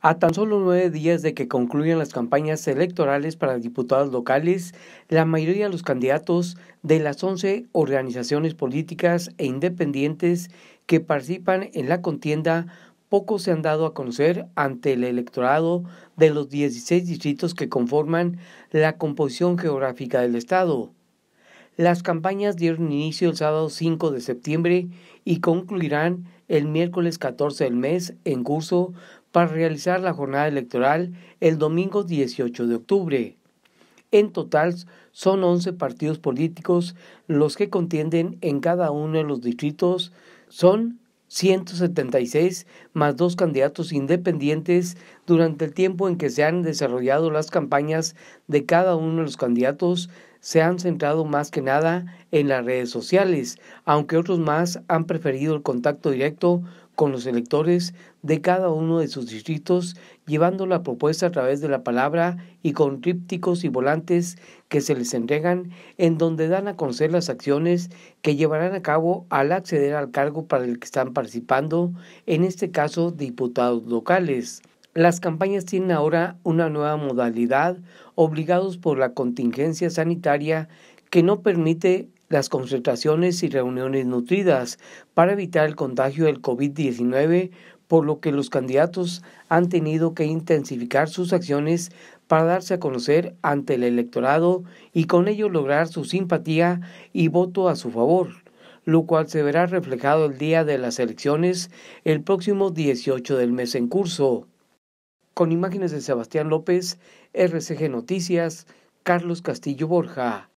A tan solo nueve días de que concluyan las campañas electorales para diputados locales, la mayoría de los candidatos de las once organizaciones políticas e independientes que participan en la contienda poco se han dado a conocer ante el electorado de los 16 distritos que conforman la composición geográfica del Estado. Las campañas dieron inicio el sábado 5 de septiembre y concluirán el miércoles 14 del mes en curso para realizar la jornada electoral el domingo 18 de octubre. En total son 11 partidos políticos los que contienden en cada uno de los distritos. Son 176 más dos candidatos independientes durante el tiempo en que se han desarrollado las campañas de cada uno de los candidatos se han centrado más que nada en las redes sociales, aunque otros más han preferido el contacto directo con los electores de cada uno de sus distritos, llevando la propuesta a través de la palabra y con trípticos y volantes que se les entregan, en donde dan a conocer las acciones que llevarán a cabo al acceder al cargo para el que están participando, en este caso diputados locales. Las campañas tienen ahora una nueva modalidad, obligados por la contingencia sanitaria que no permite las concentraciones y reuniones nutridas para evitar el contagio del COVID-19, por lo que los candidatos han tenido que intensificar sus acciones para darse a conocer ante el electorado y con ello lograr su simpatía y voto a su favor, lo cual se verá reflejado el día de las elecciones el próximo 18 del mes en curso. Con imágenes de Sebastián López, RCG Noticias, Carlos Castillo Borja.